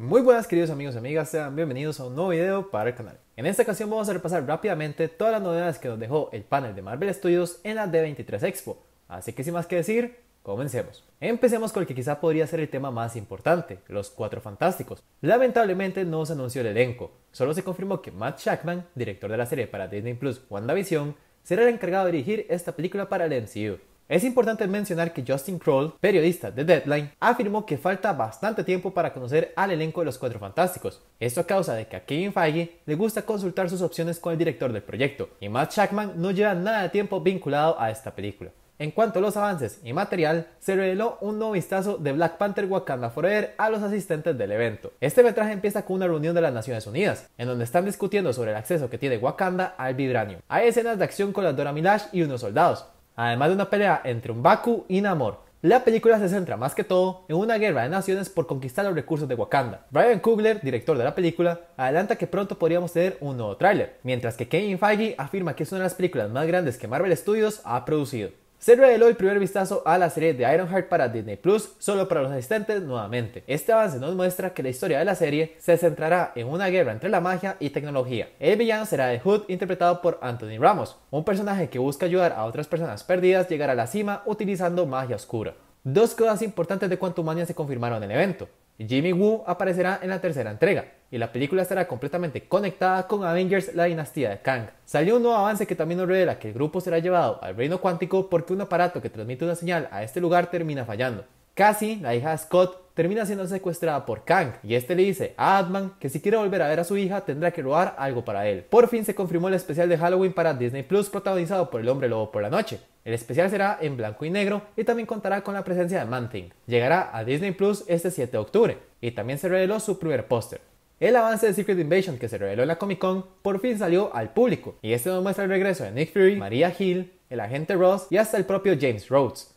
Muy buenas queridos amigos y amigas, sean bienvenidos a un nuevo video para el canal. En esta ocasión vamos a repasar rápidamente todas las novedades que nos dejó el panel de Marvel Studios en la D23 Expo. Así que sin más que decir, comencemos. Empecemos con el que quizá podría ser el tema más importante, los Cuatro Fantásticos. Lamentablemente no se anunció el elenco, solo se confirmó que Matt Shackman, director de la serie para Disney Plus WandaVision, será el encargado de dirigir esta película para el MCU. Es importante mencionar que Justin Kroll, periodista de Deadline, afirmó que falta bastante tiempo para conocer al elenco de los Cuatro Fantásticos. Esto a causa de que a Kevin Feige le gusta consultar sus opciones con el director del proyecto, y Matt Shackman no lleva nada de tiempo vinculado a esta película. En cuanto a los avances y material, se reveló un nuevo vistazo de Black Panther Wakanda Forever a los asistentes del evento. Este metraje empieza con una reunión de las Naciones Unidas, en donde están discutiendo sobre el acceso que tiene Wakanda al vibranium. Hay escenas de acción con la Dora Milash y unos soldados, además de una pelea entre un Baku y Namor. La película se centra más que todo en una guerra de naciones por conquistar los recursos de Wakanda. Brian Kugler, director de la película, adelanta que pronto podríamos tener un nuevo tráiler, mientras que Kevin Feige afirma que es una de las películas más grandes que Marvel Studios ha producido. Se reveló el primer vistazo a la serie de Ironheart para Disney Plus, solo para los asistentes nuevamente. Este avance nos muestra que la historia de la serie se centrará en una guerra entre la magia y tecnología. El villano será The Hood, interpretado por Anthony Ramos, un personaje que busca ayudar a otras personas perdidas llegar a la cima utilizando magia oscura. Dos cosas importantes de Quantumania se confirmaron en el evento. Jimmy Woo aparecerá en la tercera entrega y la película estará completamente conectada con Avengers la dinastía de Kang. Salió un nuevo avance que también nos revela que el grupo será llevado al reino cuántico porque un aparato que transmite una señal a este lugar termina fallando. Cassie, la hija de Scott, termina siendo secuestrada por Kang y este le dice a Atman que si quiere volver a ver a su hija tendrá que robar algo para él. Por fin se confirmó el especial de Halloween para Disney Plus protagonizado por el hombre lobo por la noche. El especial será en blanco y negro y también contará con la presencia de Manting. Llegará a Disney Plus este 7 de octubre y también se reveló su primer póster. El avance de Secret Invasion que se reveló en la Comic Con por fin salió al público y este nos muestra el regreso de Nick Fury, Maria Hill, el agente Ross y hasta el propio James Rhodes.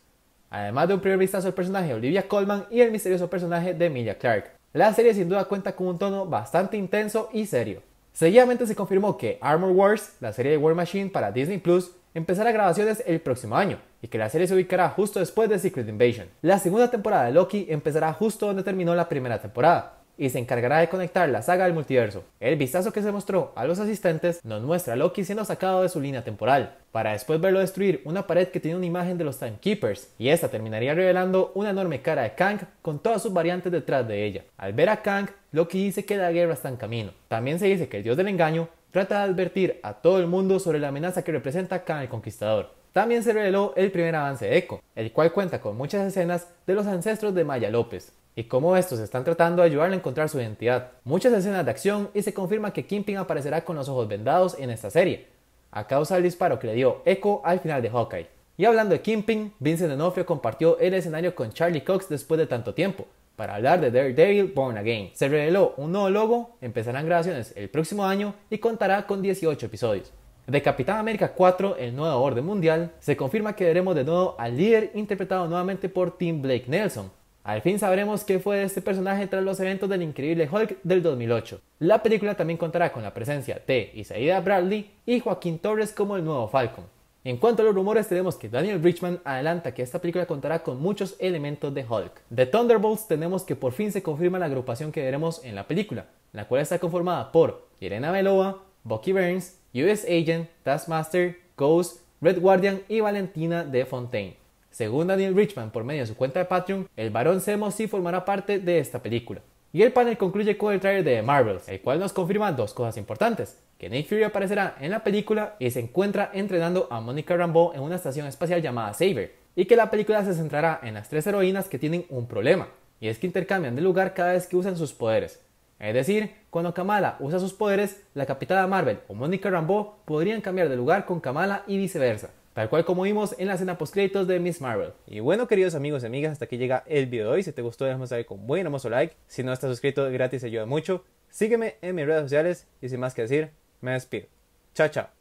Además de un primer vistazo al personaje de Olivia Colman y el misterioso personaje de Emilia Clark. La serie sin duda cuenta con un tono bastante intenso y serio. Seguidamente se confirmó que Armor Wars, la serie de War Machine para Disney Plus, empezará grabaciones el próximo año y que la serie se ubicará justo después de Secret Invasion. La segunda temporada de Loki empezará justo donde terminó la primera temporada y se encargará de conectar la saga del multiverso. El vistazo que se mostró a los asistentes nos muestra a Loki siendo sacado de su línea temporal, para después verlo destruir una pared que tiene una imagen de los Keepers y esta terminaría revelando una enorme cara de Kang con todas sus variantes detrás de ella. Al ver a Kang, Loki dice que la guerra está en camino. También se dice que el dios del engaño trata de advertir a todo el mundo sobre la amenaza que representa Khan el Conquistador. También se reveló el primer avance de Echo, el cual cuenta con muchas escenas de los ancestros de Maya López y cómo estos están tratando de ayudarle a encontrar su identidad. Muchas escenas de acción y se confirma que Kingpin aparecerá con los ojos vendados en esta serie, a causa del disparo que le dio Echo al final de Hawkeye. Y hablando de Kingpin, Vincent D'Onofrio compartió el escenario con Charlie Cox después de tanto tiempo, para hablar de Daredevil Born Again. Se reveló un nuevo logo, empezarán grabaciones el próximo año y contará con 18 episodios. De Capitán América 4, el nuevo orden mundial, se confirma que veremos de nuevo al líder interpretado nuevamente por Tim Blake Nelson. Al fin sabremos qué fue de este personaje tras los eventos del increíble Hulk del 2008. La película también contará con la presencia de Isaida Bradley y Joaquín Torres como el nuevo Falcon. En cuanto a los rumores, tenemos que Daniel Richman adelanta que esta película contará con muchos elementos de Hulk. De Thunderbolts tenemos que por fin se confirma la agrupación que veremos en la película, la cual está conformada por Irena Belova, Bucky Burns, US Agent, Taskmaster, Ghost, Red Guardian y Valentina de Fontaine. Según Daniel Richman por medio de su cuenta de Patreon, el varón Zemo sí formará parte de esta película. Y el panel concluye con el trailer de Marvels, el cual nos confirma dos cosas importantes. Que Nick Fury aparecerá en la película y se encuentra entrenando a Monica Rambeau en una estación espacial llamada Saber. Y que la película se centrará en las tres heroínas que tienen un problema. Y es que intercambian de lugar cada vez que usan sus poderes. Es decir, cuando Kamala usa sus poderes, la Capitana Marvel o Monica Rambeau podrían cambiar de lugar con Kamala y viceversa. Tal cual como vimos en la escena postcritos de Miss Marvel. Y bueno, queridos amigos y amigas, hasta aquí llega el video de hoy. Si te gustó, déjame saber con buen hermoso like. Si no estás suscrito, gratis ayuda mucho. Sígueme en mis redes sociales y sin más que decir, me despido. Chao, chao.